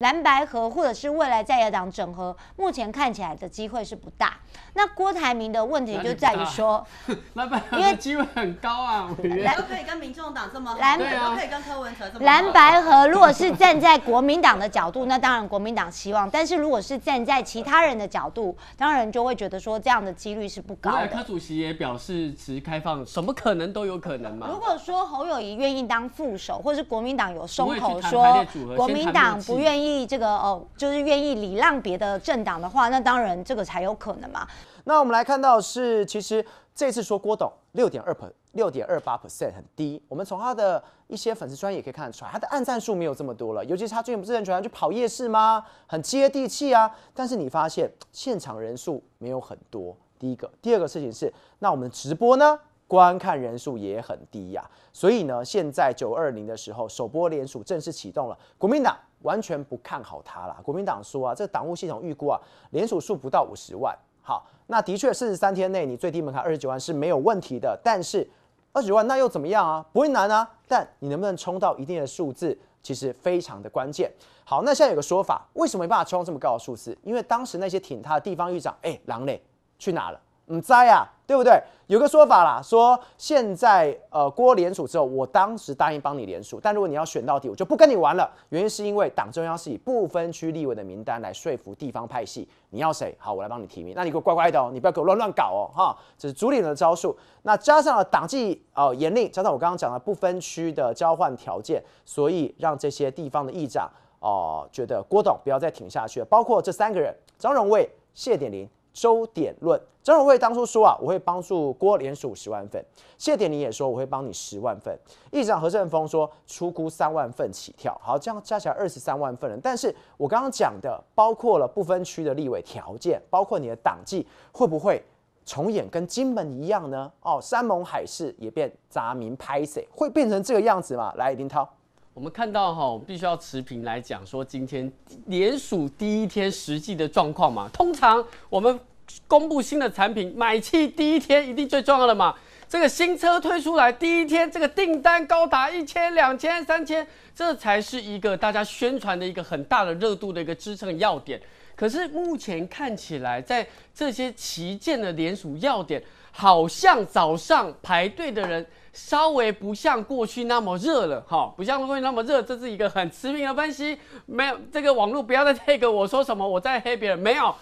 蓝白合，或者是未来在野党整合，目前看起来的机会是不大。那郭台铭的问题就在于说，因为机会很高啊，都可以跟民众党这么，都可以跟柯文哲这么。蓝白合，如果是站在国民党的角度，那当然国民党希望；但是如果是站在其他人的角度，当然就会觉得说这样的几率是不高。柯主席也表示持开放，什么可能都有可能嘛。如果说侯友谊愿意当副手，或是国民党有松口说国民党不愿意。意这个哦，就是愿意礼让别的政党的话，那当然这个才有可能嘛。那我们来看到是，其实这次说郭董六点二 per 六点二八 percent 很低，我们从他的一些粉丝专页也可以看得出来，他的暗赞数没有这么多了。尤其是他最近不是很喜欢去跑夜市吗？很接地气啊。但是你发现现场人数没有很多。第一个，第二个事情是，那我们直播呢？观看人数也很低呀，所以呢，现在九二零的时候，首波联署正式启动了，国民党完全不看好他啦。国民党说啊，这党务系统预估啊，联署数不到五十万。好，那的确四十三天内你最低门槛二十九万是没有问题的，但是二十九万那又怎么样啊？不会难啊，但你能不能冲到一定的数字，其实非常的关键。好，那现在有个说法，为什么没办法冲这么高的数字？因为当时那些挺他的地方议长，哎，狼磊去哪了？你猜啊，对不对？有个说法啦，说现在呃郭联署之后，我当时答应帮你联署，但如果你要选到底，我就不跟你玩了。原因是因为党中央是以不分区立委的名单来说服地方派系，你要谁好，我来帮你提名。那你给我乖乖的哦，你不要给我乱乱搞哦，哈，这是主理的招数。那加上了党纪哦严令，加上我刚刚讲的不分区的交换条件，所以让这些地方的议长哦觉得郭董不要再挺下去，了。包括这三个人张荣卫、谢点林。收点论，张荣惠当初说啊，我会帮助郭连署十万份，谢点你也说我会帮你十万份，议长何振峰说出估三万份起跳，好这样加起来二十三万份了，但是我刚刚讲的包括了不分区的立委条件，包括你的党纪会不会重演跟金门一样呢？哦，山盟海誓也变杂名拍死，会变成这个样子吗？来，林涛。我们看到哈，我们必须要持平来讲说，今天联署第一天实际的状况嘛。通常我们公布新的产品，买气第一天一定最重要的嘛。这个新车推出来第一天，这个订单高达一千、两千、三千，这才是一个大家宣传的一个很大的热度的一个支撑要点。可是目前看起来，在这些旗舰的联署要点，好像早上排队的人。稍微不像过去那么热了，哈，不像过去那么热，这是一个很持平的分析。没有这个网络不要再黑个我说什么，我在黑别人没有。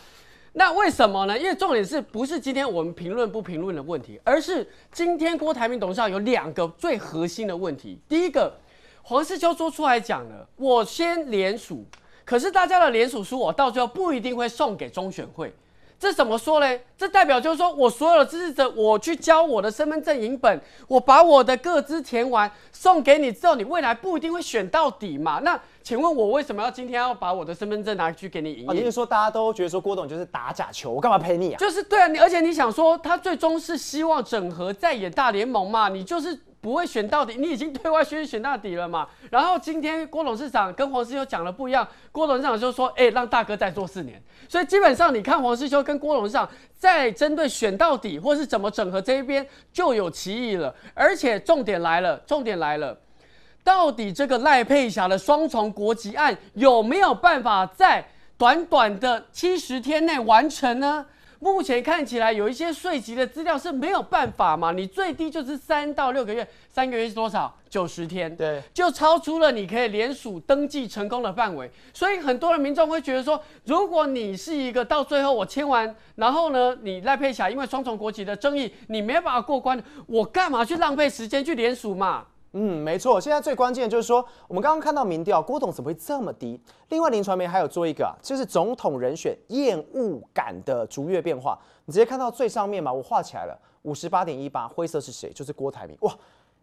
那为什么呢？因为重点是不是今天我们评论不评论的问题，而是今天郭台铭董事长有两个最核心的问题。第一个，黄世秋说出来讲了，我先联署，可是大家的联署书我到最后不一定会送给中选会。这怎么说呢？这代表就是说我所有的支持者，我去交我的身份证影本，我把我的各资填完送给你，之后你未来不一定会选到底嘛？那请问我为什么要今天要把我的身份证拿去给你？也就是说，大家都觉得说郭董就是打假球，我干嘛陪你啊？就是对啊，你而且你想说他最终是希望整合在野大联盟嘛？你就是。不会选到底，你已经对外宣布选到底了嘛？然后今天郭董事长跟黄师修讲的不一样，郭董事长就说：“哎，让大哥再做四年。”所以基本上你看黄师修跟郭董事长在针对选到底或是怎么整合这一边就有歧义了。而且重点来了，重点来了，到底这个赖佩霞的双重国籍案有没有办法在短短的七十天内完成呢？目前看起来有一些税籍的资料是没有办法嘛，你最低就是三到六个月，三个月是多少？九十天，对，就超出了你可以联署登记成功的范围，所以很多的民众会觉得说，如果你是一个到最后我签完，然后呢，你赖佩霞因为双重国籍的争议，你没办法过关，我干嘛去浪费时间去联署嘛？嗯，没错。现在最关键的就是说，我们刚刚看到民调，郭董怎么会这么低？另外，林传媒还有做一个啊，就是总统人选厌恶感的逐月变化。你直接看到最上面嘛，我画起来了，五十八点一八，灰色是谁？就是郭台铭。哇，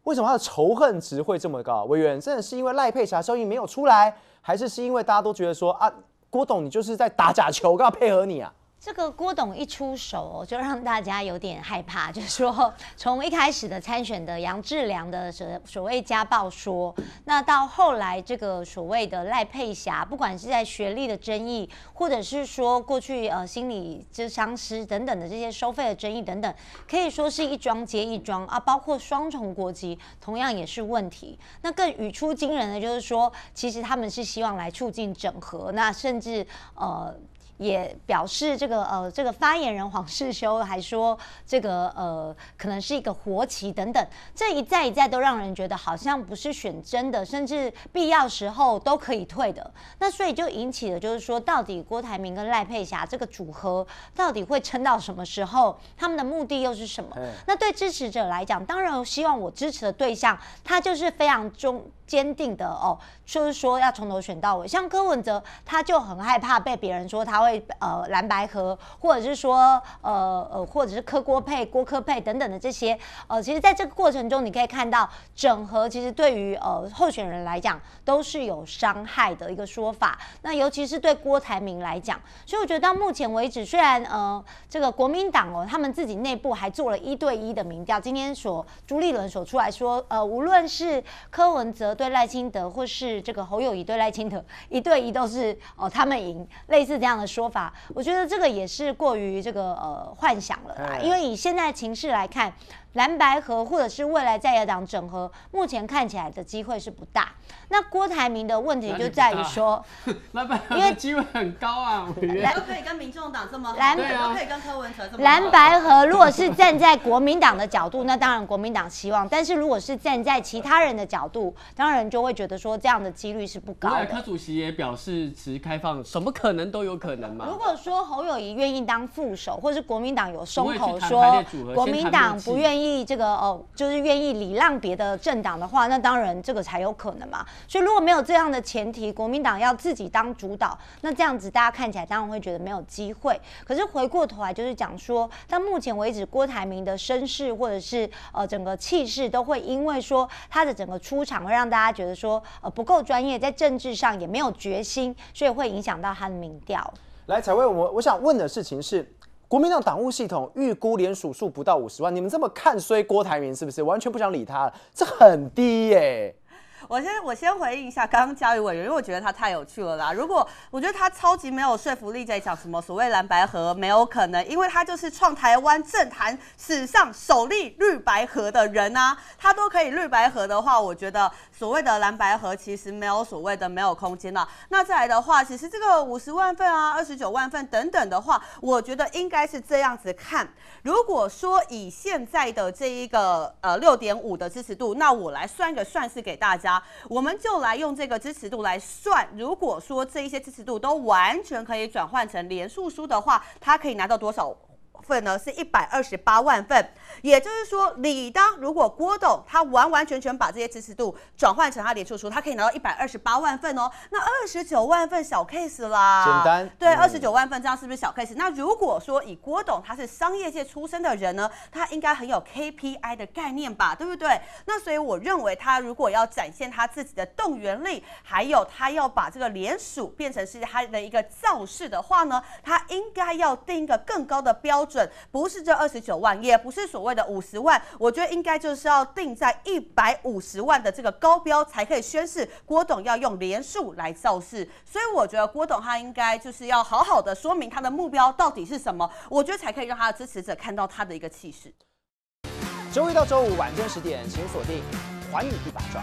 为什么他的仇恨值会这么高？委员真的是因为赖佩霞效应没有出来，还是是因为大家都觉得说啊，郭董你就是在打假球，我要配合你啊？这个郭董一出手，就让大家有点害怕。就是说，从一开始的参选的杨志良的所所谓家暴说，那到后来这个所谓的赖佩霞，不管是在学历的争议，或者是说过去呃心理咨商师等等的这些收费的争议等等，可以说是一桩接一桩啊。包括双重国籍，同样也是问题。那更语出惊人的就是说，其实他们是希望来促进整合，那甚至呃。也表示这个呃，这个发言人黄世修还说这个呃，可能是一个活棋等等，这一再一再都让人觉得好像不是选真的，甚至必要时候都可以退的。那所以就引起了就是说，到底郭台铭跟赖佩霞这个组合到底会撑到什么时候？他们的目的又是什么？那对支持者来讲，当然希望我支持的对象他就是非常中坚定的哦，就是说要从头选到尾。像柯文哲，他就很害怕被别人说他会呃蓝白合，或者是说呃呃，或者是柯郭配、郭柯配等等的这些。呃，其实，在这个过程中，你可以看到整合其实对于呃候选人来讲都是有伤害的一个说法。那尤其是对郭台铭来讲，所以我觉得到目前为止，虽然呃这个国民党哦，他们自己内部还做了一对一的民调。今天所朱立伦所出来说，呃，无论是柯文哲。对赖清德，或是这个侯友谊对赖清德一对一都是哦，他们赢，类似这样的说法，我觉得这个也是过于这个呃幻想了啦，因为以现在情势来看。蓝白合，或者是未来在野党整合，目前看起来的机会是不大。那郭台铭的问题就在于说，因为机会很高啊，都可以跟民众党这么，蓝都可以跟柯文哲这么，蓝白合。如果是站在国民党的角度，那当然国民党希望；但是如果是站在其他人的角度，当然就会觉得说这样的几率是不高。柯主席也表示持开放，什么可能都有可能嘛。如果说侯友谊愿意当副手，或者是国民党有松口说国民党不愿意。意这个哦，就是愿意礼让别的政党的话，那当然这个才有可能嘛。所以如果没有这样的前提，国民党要自己当主导，那这样子大家看起来当然会觉得没有机会。可是回过头来，就是讲说，到目前为止，郭台铭的身世或者是呃整个气势，都会因为说他的整个出场，会让大家觉得说呃不够专业，在政治上也没有决心，所以会影响到他的民调。来，彩薇，我我想问的事情是。国民党党务系统预估连署数不到五十万，你们这么看衰郭台铭，是不是完全不想理他？这很低耶。我先我先回应一下刚刚教育委员，因为我觉得他太有趣了啦。如果我觉得他超级没有说服力，在讲什么所谓蓝白核没有可能，因为他就是创台湾政坛史上首例绿白核的人啊，他都可以绿白核的话，我觉得所谓的蓝白核其实没有所谓的没有空间了。那再来的话，其实这个五十万份啊、二十九万份等等的话，我觉得应该是这样子看。如果说以现在的这一个呃六点五的支持度，那我来算一个算是给大家。啊，我们就来用这个支持度来算。如果说这一些支持度都完全可以转换成连数输的话，它可以拿到多少？份呢是一百二十八万份，也就是说，理当如果郭董他完完全全把这些支持度转换成他的署数，他可以拿到一百二十八万份哦。那二十九万份小 case 啦，简单对，二十九万份这样是不是小 case？那如果说以郭董他是商业界出身的人呢，他应该很有 KPI 的概念吧，对不对？那所以我认为他如果要展现他自己的动员力，还有他要把这个联署变成是他的一个造势的话呢，他应该要定一个更高的标。准不是这二十九万，也不是所谓的五十万，我觉得应该就是要定在一百五十万的这个高标才可以宣誓。郭董要用连数来造势，所以我觉得郭董他应该就是要好好的说明他的目标到底是什么，我觉得才可以让他的支持者看到他的一个气势。周一到周五晚间十点，请锁定《还你一把抓》。